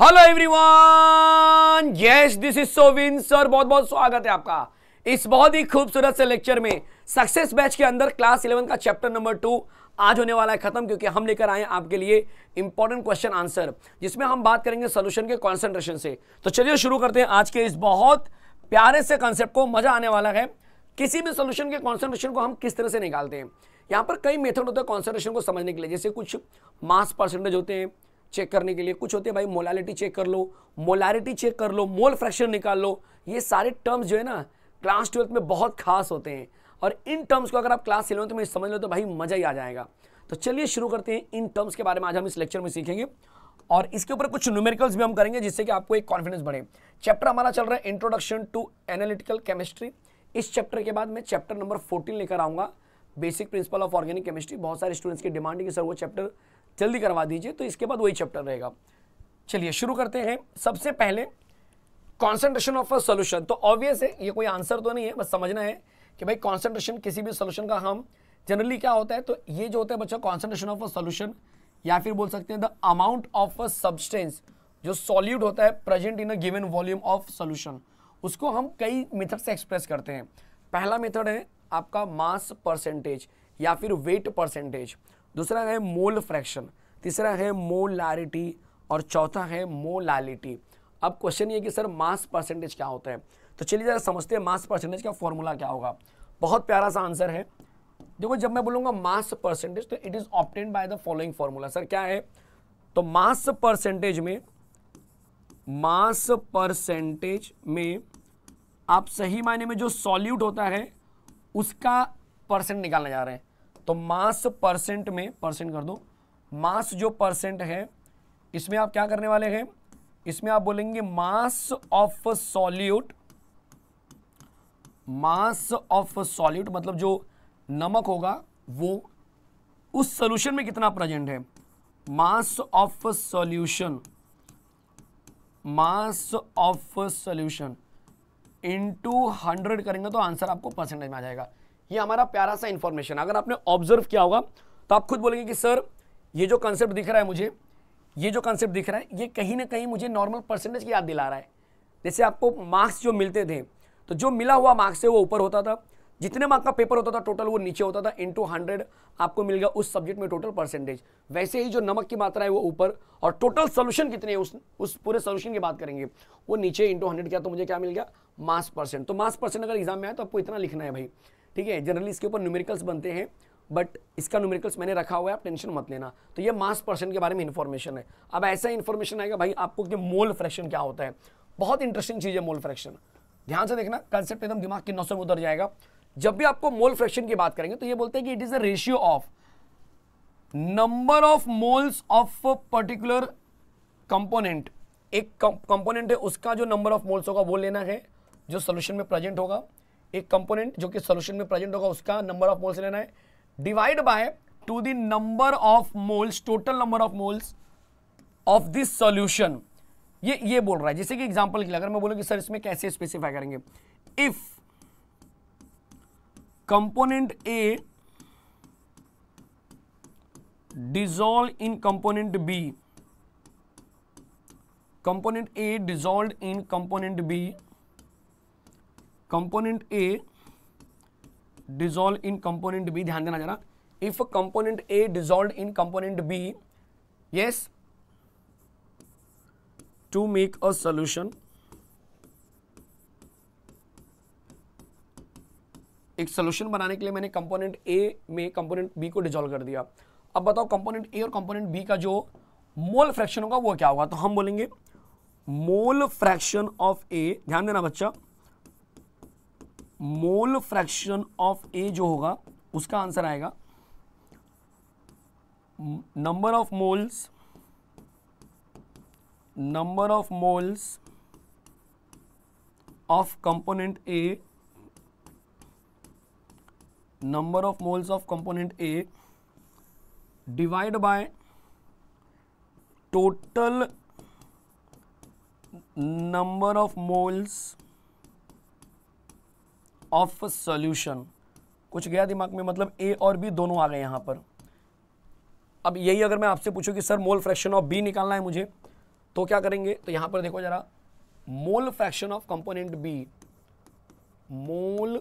hello everyone yes this is सोविन sir बहुत बहुत स्वागत है आपका इस बहुत ही खूबसूरत से लेक्चर में सक्सेस बैच के अंदर क्लास इलेवन का चैप्टर नंबर टू आज होने वाला है खत्म क्योंकि हम लेकर आए आपके लिए इंपॉर्टेंट क्वेश्चन आंसर जिसमें हम बात करेंगे सोल्यूशन के कॉन्सेंट्रेशन से तो चलिए शुरू करते हैं आज के इस बहुत प्यारे से कॉन्सेप्ट को मजा आने वाला है किसी भी सोल्यूशन के कॉन्सेंट्रेशन को हम किस तरह से निकालते हैं यहाँ पर कई मेथड होते हैं कॉन्सेंट्रेशन को समझने के लिए जैसे कुछ मास परसेंटेज होते हैं चेक करने के लिए कुछ होते हैं भाई मोलालिटी चेक कर लो मोलारिटी चेक कर लो मोल फ्रैक्शन निकाल लो ये सारे टर्म्स जो है ना क्लास ट्वेल्थ में बहुत खास होते हैं और इन टर्म्स को अगर आप क्लास तो में समझ लो तो भाई मज़ा ही आ जाएगा तो चलिए शुरू करते हैं इन टर्म्स के बारे में आज हम इस लेक्चर में सीखेंगे और इसके ऊपर कुछ न्यूमेरिकल्स भी हम करेंगे जिससे कि आपको एक कॉन्फिडेंस बढ़े चैप्टर हमारा चल रहा है इंट्रोडक्शन टू एनालिटिकल केमिस्ट्री इस चैप्टर के बाद मैं चैप्टर नंबर फोर्टीन लेकर आऊँगा basic principle of organic chemistry बहुत सारे स्टूडेंट्स की डिमांड है कि सर वो चैप्टर जल्दी करवा दीजिए तो इसके बाद वही चैप्टर रहेगा चलिए शुरू करते हैं सबसे पहले कॉन्सेंट्रेशन ऑफ अ सोल्यूशन तो ऑब्वियस है ये कोई आंसर तो नहीं है बस समझना है कि भाई कॉन्सेंट्रेशन किसी भी सोल्यूशन का हम जनरली क्या होता है तो ये जो होता है बच्चों कॉन्सेंट्रेशन ऑफ अ सोल्यूशन या फिर बोल सकते हैं the amount of a substance जो सॉल्यूट होता है present in a given volume of solution उसको हम कई मेथड से एक्सप्रेस करते हैं पहला मेथड है आपका मास परसेंटेज या फिर वेट परसेंटेज दूसरा है मोल फ्रैक्शन तीसरा है मोलारिटी और चौथा है मोलालिटी अब क्वेश्चन ये कि सर मास परसेंटेज क्या होता है तो चलिए ज़रा समझते हैं मास परसेंटेज का फॉर्मूला क्या होगा बहुत प्यारा सा आंसर है देखो जब मैं बोलूंगा मास परसेंटेज तो it is obtain by the following formula sir क्या है तो मास परसेंटेज में मास परसेंटेज में आप सही मायने में जो सॉल्यूट होता है उसका परसेंट निकालने जा रहे हैं तो मास परसेंट में परसेंट कर दो मास जो परसेंट है इसमें आप क्या करने वाले हैं इसमें आप बोलेंगे mass of solute mass of solute मतलब जो नमक होगा वो उस सोल्यूशन में कितना प्रेजेंट है mass of solution mass of solution into hundred करेंगे तो आंसर आपको परसेंटेज में आ जाएगा ये हमारा प्यारा सा इन्फॉर्मेशन अगर आपने ऑब्जर्व किया होगा तो आप खुद बोलेंगे कि सर ये जो कंसेप्ट दिख रहा है मुझे ये जो कंसेप्ट दिख रहा है ये कहीं ना कहीं मुझे नॉर्मल परसेंटेज की याद दिला रहा है जैसे आपको मार्क्स जो मिलते थे तो जो मिला हुआ मार्क्स है वो ऊपर होता था जितने मार्क का पेपर होता था टोटल वो नीचे होता था इंटू हंड्रेड आपको मिल गया उस सब्जेक्ट में टोटल परसेंटेज वैसे ही जो नमक की मात्रा है वो ऊपर और टोटल सोल्यूशन कितने उस उस पूरे सोल्यूशन की बात करेंगे वो नीचे इंटू हंड्रेड क्या तो मुझे क्या मिल गया मास परसेंट तो मास परसेंट अगर एग्जाम में आए तो आपको इतना लिखना है भाई ठीक है जनरली इसके ऊपर न्यूमेरिकल्स बनते हैं बट इसका न्यूमेरिकल्स मैंने रखा हुआ है आप टेंशन मत लेना तो ये मास पर्सन के बारे में इन्फॉर्मेशन है अब ऐसा इन्फॉर्मेशन आएगा भाई आपको कि मोल फ्रैक्शन क्या होता है बहुत इंटरेस्टिंग चीज़ है मोल फ्रैक्शन ध्यान से देखना कंसेप्ट एकदम दिमाग के नौसर में उतर जाएगा जब भी आपको मोल फ्रैक्शन की बात करेंगे तो ये बोलते हैं कि it is a ratio of number of moles of particular component एक कंपोनेंट है उसका जो नंबर ऑफ मोल्स होगा वो लेना है जो सोल्यूशन में प्रेजेंट होगा एक कंपोनेंट जो कि सोल्यूशन में प्रेजेंट होगा उसका नंबर ऑफ मोल्स लेना है divide by to the number of moles total number of moles of this solution ये ये बोल रहा है जैसे कि एग्जाम्पल के लिए अगर मैं बोलूँ कि सर इसमें कैसे स्पेसिफाई करेंगे if component A dissolve in component B component A dissolve in component B component A dissolve in component B ध्यान देना जरा if component A dissolve in component B yes to make a solution एक solution बनाने के लिए मैंने component ए में component B को डिजोल्व कर दिया अब बताओ कंपोनेंट ए और कंपोनेंट बी का जो मोल फ्रैक्शन होगा वो क्या होगा तो हम बोलेंगे मोल फ्रैक्शन ऑफ ए ध्यान देना बच्चा मोल फ्रैक्शन ऑफ ए जो होगा उसका आंसर आएगा number of moles number of moles of component A number of moles of component A divide by total number of moles of solution कुछ गया दिमाग में मतलब ए और बी दोनों आ गए यहाँ पर अब यही अगर मैं आपसे पूछूं कि sir mole fraction of B निकालना है मुझे तो क्या करेंगे तो यहाँ पर देखो ज़रा mole fraction of component B mole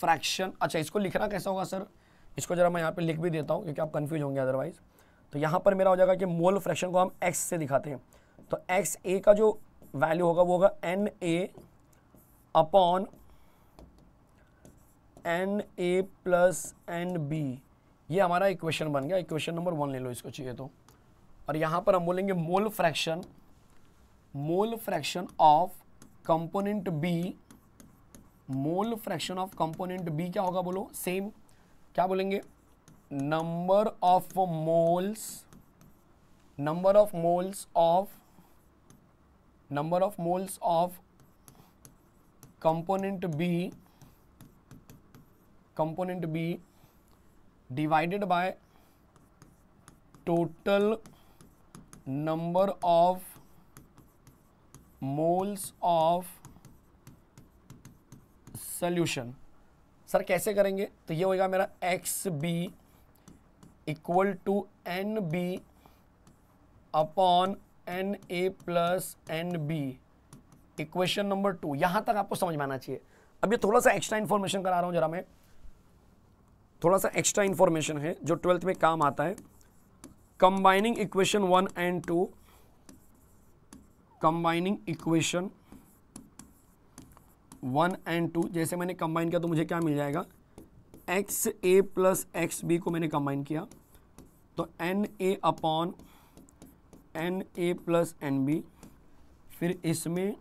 fraction अच्छा इसको लिखना कैसा होगा सर इसको ज़रा मैं यहाँ पर लिख भी देता हूँ क्योंकि आप कंफ्यूज होंगे अदरवाइज तो यहाँ पर मेरा हो जाएगा कि मोल फ्रैक्शन को हम एक्स से दिखाते हैं तो एक्स ए का जो वैल्यू होगा वो होगा N A upon N A plus N B ये हमारा इक्वेशन बन गया इक्वेशन नंबर वन ले लो इसको चाहिए तो और यहां पर हम बोलेंगे mole fraction mole fraction of component B mole fraction of component B क्या होगा बोलो सेम क्या बोलेंगे number of moles number of moles of number of moles of component B component B divided by total number of moles of solution sir कैसे करेंगे तो ये होएगा मेरा X B equal to N B upon N A plus N B equation number two यहां तक आपको समझ में आना चाहिए अब ये थोड़ा सा एक्स्ट्रा इन्फॉर्मेशन करा रहा हूं जरा मैं थोड़ा सा एक्स्ट्रा इन्फॉर्मेशन है जो ट्वेल्थ में काम आता है combining equation one and two combining equation one and two जैसे मैंने कंबाइन किया तो मुझे क्या मिल जाएगा X A plus X B को मैंने कंबाइन किया तो N A upon N A plus N B फिर इसमें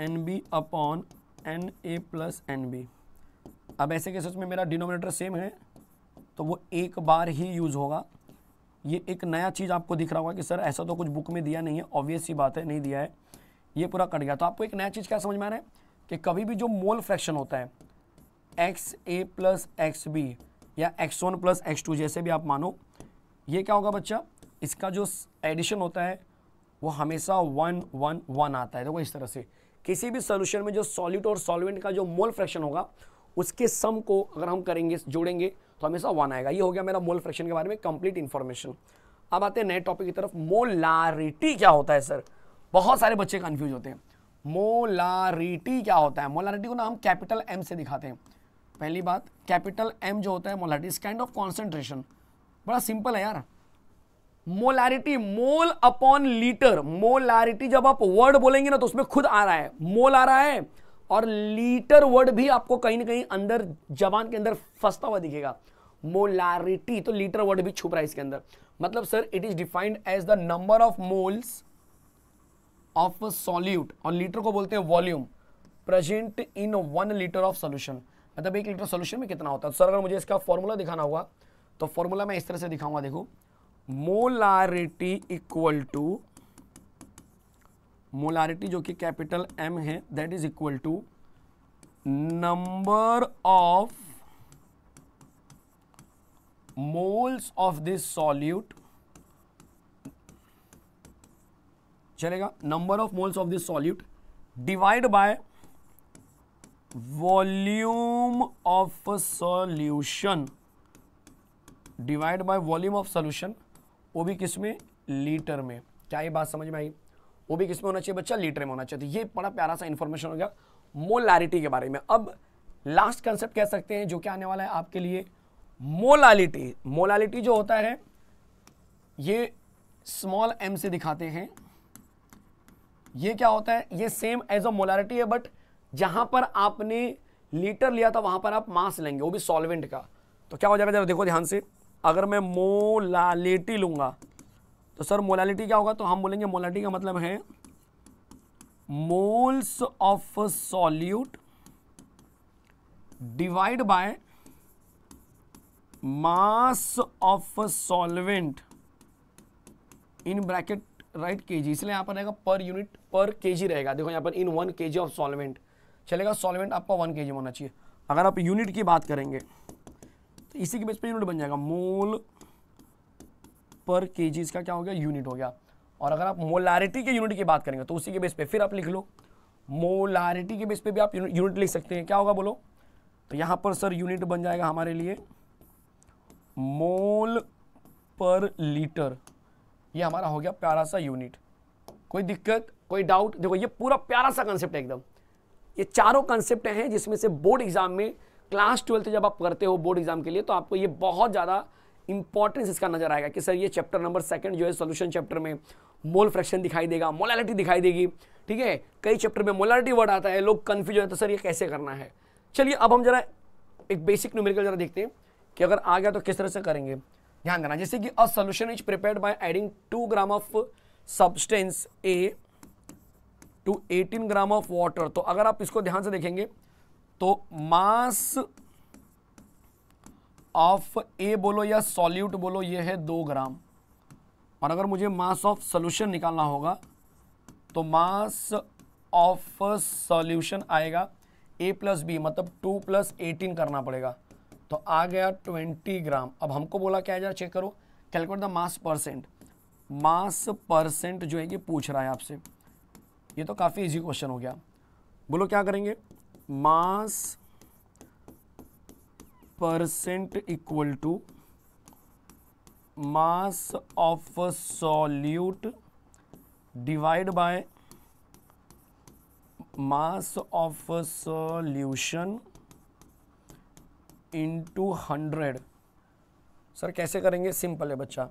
N B upon N A plus N B अब ऐसे केसेस में मेरा डिनोमिनेटर सेम है तो वो एक बार ही यूज़ होगा ये एक नया चीज़ आपको दिख रहा होगा कि सर ऐसा तो कुछ बुक में दिया नहीं है ऑब्वियस ही बात है नहीं दिया है ये पूरा कट गया तो आपको एक नया चीज़ क्या समझ में आ रहा है कि कभी भी जो मोल फ्रैक्शन होता है X A plus X B या X one plus X two जैसे भी आप मानो ये क्या होगा बच्चा इसका जो एडिशन होता है वो हमेशा वन वन वन आता है देखो तो इस तरह से किसी भी सोल्यूशन में जो सॉलिड और सॉल्वेंट का जो मोल फ्रैक्शन होगा उसके सम को अगर हम करेंगे जोड़ेंगे तो हमेशा वन आएगा ये हो गया मेरा मोल फ्रैक्शन के बारे में कंप्लीट इन्फॉर्मेशन अब आते हैं नए टॉपिक की तरफ मोलारिटी क्या होता है सर बहुत सारे बच्चे कन्फ्यूज होते हैं मोलारिटी क्या होता है मोलारिटी को ना हम कैपिटल एम से दिखाते हैं पहली बात कैपिटल एम जो होता है मोलारिटी इस काइंड ऑफ कॉन्सेंट्रेशन बड़ा सिंपल है यार molarity mole upon litre molarity जब आप वर्ड बोलेंगे ना तो उसमें खुद आ रहा है मोल आ रहा है और लीटर वर्ड भी आपको कहीं ना कहीं अंदर जवान के अंदर फंसता हुआ दिखेगा मोलारिटी तो लीटर वर्ड भी छुप रहा है इसके अंदर मतलब sir it is defined as the number of moles of solute और लीटर को बोलते हैं volume present in one litre of solution मतलब एक लीटर सोल्यूशन में कितना होता है तो सर अगर मुझे इसका फॉर्मूला दिखाना होगा तो फॉर्मूला मैं इस तरह से दिखाऊंगा देखो मोलारिटी इक्वल टू मोलारिटी जो कि कैपिटल एम है that is equal to number of moles of this solute चलेगा number of moles of this solute divide by volume of solution divide by volume of solution वो भी किस में litre में क्या ये बात समझ में आई वो भी किस में होना चाहिए बच्चा लीटर में होना चाहिए तो ये बड़ा प्यारा सा इन्फॉर्मेशन हो गया मोलारिटी के बारे में अब लास्ट कंसेप्ट कह सकते हैं जो क्या आने वाला है आपके लिए मोलालिटी मोलालिटी जो होता है ये स्मॉल एम से दिखाते हैं ये क्या होता है ये सेम एज अ मोलारिटी है बट जहां पर आपने लीटर लिया था वहां पर आप मास लेंगे वो भी सॉल्वेंट का तो क्या हो जाएगा जरा देखो ध्यान से अगर मैं मोलालिटी लूंगा तो सर मोलालिटी क्या होगा तो हम बोलेंगे मोलालिटी का मतलब है moles of solute divide by mass of solvent in bracket right KG इसलिए यहां पर रहेगा पर यूनिट पर केजी रहेगा देखो यहां पर in one KG of solvent चलेगा सॉल्वेंट आपका वन केजी होना चाहिए अगर आप यूनिट की बात करेंगे इसी के बेस पर यूनिट बन जाएगा मोल पर के इसका क्या हो गया यूनिट हो गया और अगर आप मोलारिटी के यूनिट की बात करेंगे तो उसी के बेस पे फिर आप लिख लो मोलारिटी के बेस पे भी आप यूनिट लिख सकते हैं क्या होगा बोलो तो यहां पर सर यूनिट बन जाएगा हमारे लिए मोल पर लीटर ये हमारा हो गया प्यारा सा यूनिट कोई दिक्कत कोई डाउट देखो ये पूरा प्यारा सा कंसेप्ट है एकदम ये चारों कंसेप्ट हैं जिसमें से बोर्ड एग्जाम में क्लास ट्वेल्थ जब आप करते हो बोर्ड एग्जाम के लिए तो आपको ये बहुत ज़्यादा इंपॉर्टेंस इसका नजर आएगा कि सर ये चैप्टर नंबर सेकंड जो है सोल्यूशन चैप्टर में मोल फ्रैक्शन दिखाई देगा मोलैलिटी दिखाई देगी ठीक है कई चैप्टर में मोलैलिटी वर्ड आता है लोग कन्फ्यूज हैं तो सर ये कैसे करना है चलिए अब हम जरा एक बेसिक न्यूमेरिकल जरा देखते हैं कि अगर आ गया तो किस तरह से करेंगे ध्यान देना जैसे कि a solution is prepare by adding two gram of substance A to eighteen gram of water तो अगर आप इसको ध्यान से देखेंगे तो मास ऑफ ए बोलो या सॉल्यूट बोलो ये है दो ग्राम और अगर मुझे मास ऑफ सॉल्यूशन निकालना होगा तो मास ऑफ सॉल्यूशन आएगा ए प्लस बी मतलब टू प्लस एटीन करना पड़ेगा तो आ गया ट्वेंटी ग्राम अब हमको बोला क्या जरा चेक करो calculate the mass percent mass percent जो है कि पूछ रहा है आपसे ये तो काफ़ी इजी क्वेश्चन हो गया बोलो क्या करेंगे mass percent equal to mass of solute divide by mass of solution into hundred sir कैसे करेंगे सिंपल है बच्चा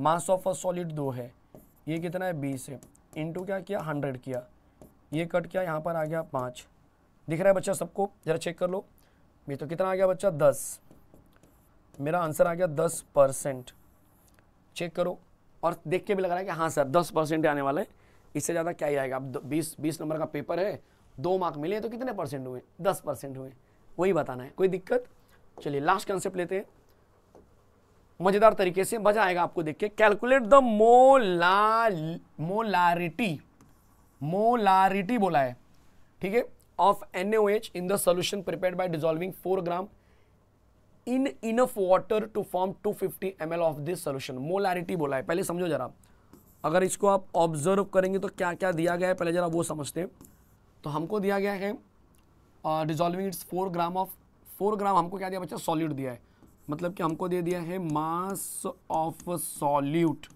मास ऑफ अ सॉलिड दो है ये कितना है बीस है इनटू क्या किया हंड्रेड किया ये कट किया यहाँ पर आ गया पाँच दिख रहा है बच्चा सबको ज़रा चेक कर लो ये तो कितना आ गया बच्चा दस मेरा आंसर आ गया दस परसेंट चेक करो और देख के भी लग रहा है कि हाँ सर दस परसेंट आने वाला है इससे ज़्यादा क्या ही आएगा अब बीस बीस नंबर का पेपर है दो मार्क मिले तो कितने परसेंट हुए दस परसेंट हुए वही बताना है कोई दिक्कत चलिए लास्ट कंसेप्ट लेते हैं मज़ेदार तरीके से मजा आएगा आपको देख के कैलकुलेट द मोला मोलारिटी मोलारिटी बोला है ठीक है of NaOH in the solution prepared by dissolving 4 gram in enough water to form 250 ml of this solution molarity बोला है पहले समझो जरा अगर इसको आप ऑब्जर्व करेंगे तो क्या क्या दिया गया है पहले जरा वो समझते हैं तो हमको दिया गया है dissolving its four gram of four gram हमको क्या दिया बच्चा सॉल्यूट दिया है मतलब कि हमको दे दिया है मास ऑफ सॉल्यूट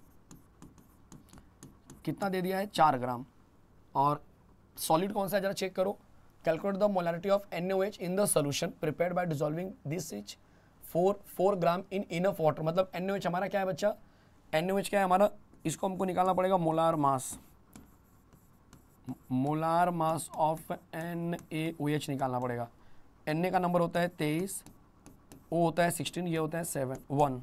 कितना दे दिया है चार ग्राम और सॉलिड कौन सा है जरा चेक करो Calculate the molarity of NaOH in the solution prepared by dissolving this each 4 4 gram in enough water मतलब NaOH हमारा क्या है बच्चा NaOH क्या है हमारा इसको हमको निकालना पड़ेगा molar mass molar mass of NaOH निकालना पड़ेगा Na का नंबर होता है तेईस ओ होता है सिक्सटीन ये होता है सेवन वन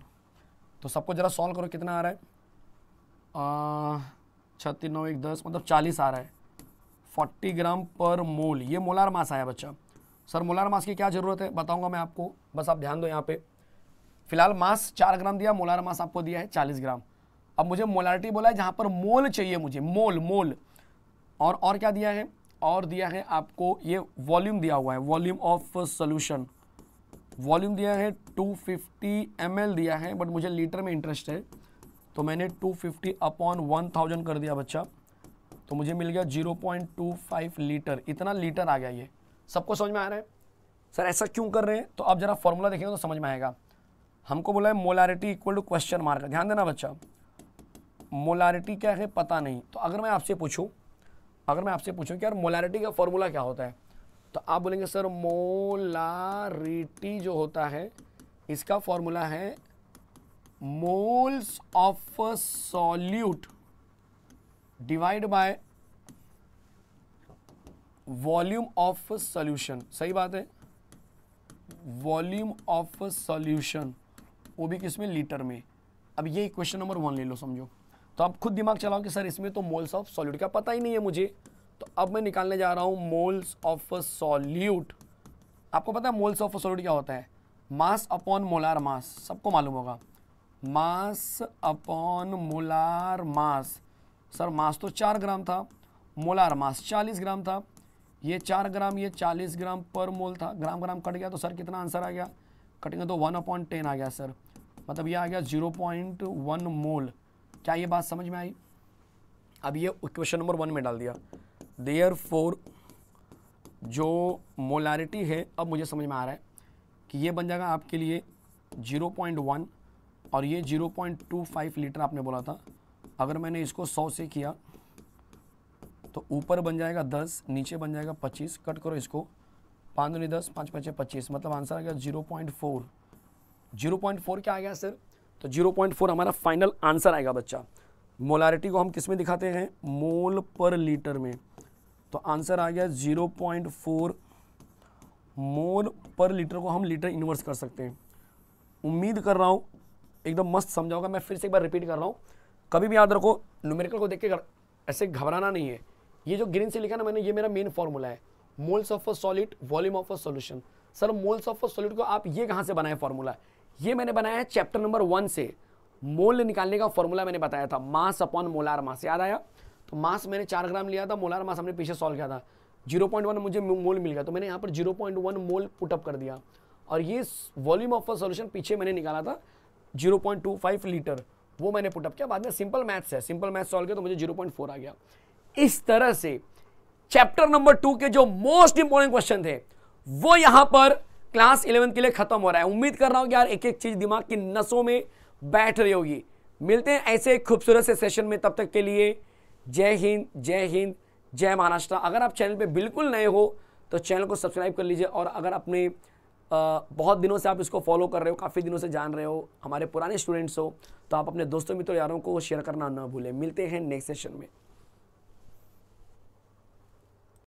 तो सबको ज़रा सॉल्व करो कितना आ रहा है छत्तीस नौ एक दस मतलब चालीस आ रहा है 40 ग्राम पर मोल ये मोलार मास आया बच्चा सर मोलार मास की क्या ज़रूरत है बताऊंगा मैं आपको बस आप ध्यान दो यहाँ पे फिलहाल मास चार ग्राम दिया मोलार मास आपको दिया है चालीस ग्राम अब मुझे मोलारिटी बोला है जहाँ पर मोल चाहिए मुझे मोल मोल और और क्या दिया है और दिया है आपको ये वॉल्यूम दिया हुआ है वॉल्यूम ऑफ सोल्यूशन वॉल्यूम दिया है टू फिफ्टी दिया है बट मुझे लीटर में इंटरेस्ट है तो मैंने 250 फिफ्टी अपॉन वन थाउजेंड कर दिया बच्चा तो मुझे मिल गया 0.25 लीटर इतना लीटर आ गया ये सबको समझ में आ रहा है सर ऐसा क्यों कर रहे हैं तो आप जरा फॉर्मूला देखेंगे तो समझ में आएगा हमको बोला है molarity equal to question mark ध्यान देना बच्चा मोलारिटी क्या है पता नहीं तो अगर मैं आपसे पूछूँ अगर मैं आपसे पूछूँ कि यार मोलारिटी का फॉर्मूला क्या होता है तो आप बोलेंगे सर मोलारिटी जो होता है इसका फॉर्मूला है moles of solute divide by volume of solution सही बात है वॉल्यूम ऑफ सॉल्यूशन वो भी किसमें लीटर में अब ये क्वेश्चन नंबर वन ले लो समझो तो आप खुद दिमाग चलाओ कि सर इसमें तो मोल्स ऑफ सॉल्यूट का पता ही नहीं है मुझे तो अब मैं निकालने जा रहा हूं मोल्स ऑफ सॉल्यूट आपको पता है मोल्स ऑफ सॉल्यूट क्या होता है मास अपॉन मोलार मास सबको मालूम होगा mass upon molar mass sir mass तो चार ग्राम था मोलार मास चालीस ग्राम था ये चार ग्राम ये चालीस ग्राम पर मोल था ग्राम ग्राम कट गया तो सर कितना आंसर आ गया कटेंगे तो वन अपॉइंट टेन आ गया सर मतलब ये आ गया जीरो पॉइंट वन मोल क्या ये बात समझ में आई अब ये क्वेश्चन नंबर वन में डाल दिया देयर फोर जो मोलारिटी है अब मुझे समझ में आ रहा है कि ये बन जाएगा आपके लिए जीरो पॉइंट वन और ये zero point two five litre आपने बोला था अगर मैंने इसको सौ से किया तो ऊपर बन जाएगा दस नीचे बन जाएगा पच्चीस कट करो इसको पाँच दो दस पाँच पाँच पच्चीस मतलब आंसर आ गया zero point four zero point four क्या आ गया सर तो जीरो पॉइंट फोर हमारा फाइनल आंसर आएगा बच्चा मोलारिटी को हम किस में दिखाते हैं मोल पर लीटर में तो आंसर आ गया जीरो पॉइंट फोर मोल पर लीटर को हम लीटर इन्वर्स कर सकते हैं उम्मीद कर रहा हूँ एकदम मस्त समझाऊंगा मैं फिर से एक बार रिपीट कर रहा हूँ कभी भी याद रखो न्यूमेरिकल को देख के ऐसे घबराना नहीं है ये जो ग्रीन से लिखा ना मैंने ये मेरा मेन फॉर्मूला है moles of a solid volume of a solution sir moles of a solid को आप ये कहाँ से बनाए फॉर्मूला ये मैंने बनाया है चैप्टर नंबर वन से मोल निकालने का फॉर्मूला मैंने बताया था मास अपॉन मोलार मास याद आया तो मास मैंने चार ग्राम लिया था मोलार मास हमने पीछे सॉल्व किया था 0.1 मुझे मोल मिल गया तो मैंने यहाँ पर 0.1 मोल पुटअप कर दिया और ये वॉल्यूम ऑफ अ सॉल्यूशन पीछे मैंने निकाला था 0.25 लीटर वो मैंने पुटअप किया बाद में सिंपल मैथ्स है सिंपल मैथ्स सॉल्व किया तो मुझे 0.4 आ गया इस तरह से चैप्टर नंबर टू के जो मोस्ट इंपॉर्टेंट क्वेश्चन थे वो यहां पर क्लास इलेवन के लिए खत्म हो रहा है उम्मीद कर रहा हूं कि यार एक एक चीज दिमाग की नसों में बैठ रही होगी मिलते हैं ऐसे खूबसूरत से सेशन में तब तक के लिए जय हिंद जय हिंद जय महाराष्ट्र अगर आप चैनल पे बिल्कुल नए हो तो चैनल को सब्सक्राइब कर लीजिए और अगर अपने बहुत दिनों से आप इसको फॉलो कर रहे हो काफ़ी दिनों से जान रहे हो हमारे पुराने स्टूडेंट्स हो तो आप अपने दोस्तों मित्रों यारों को शेयर करना ना भूलें मिलते हैं नेक्स्ट सेशन में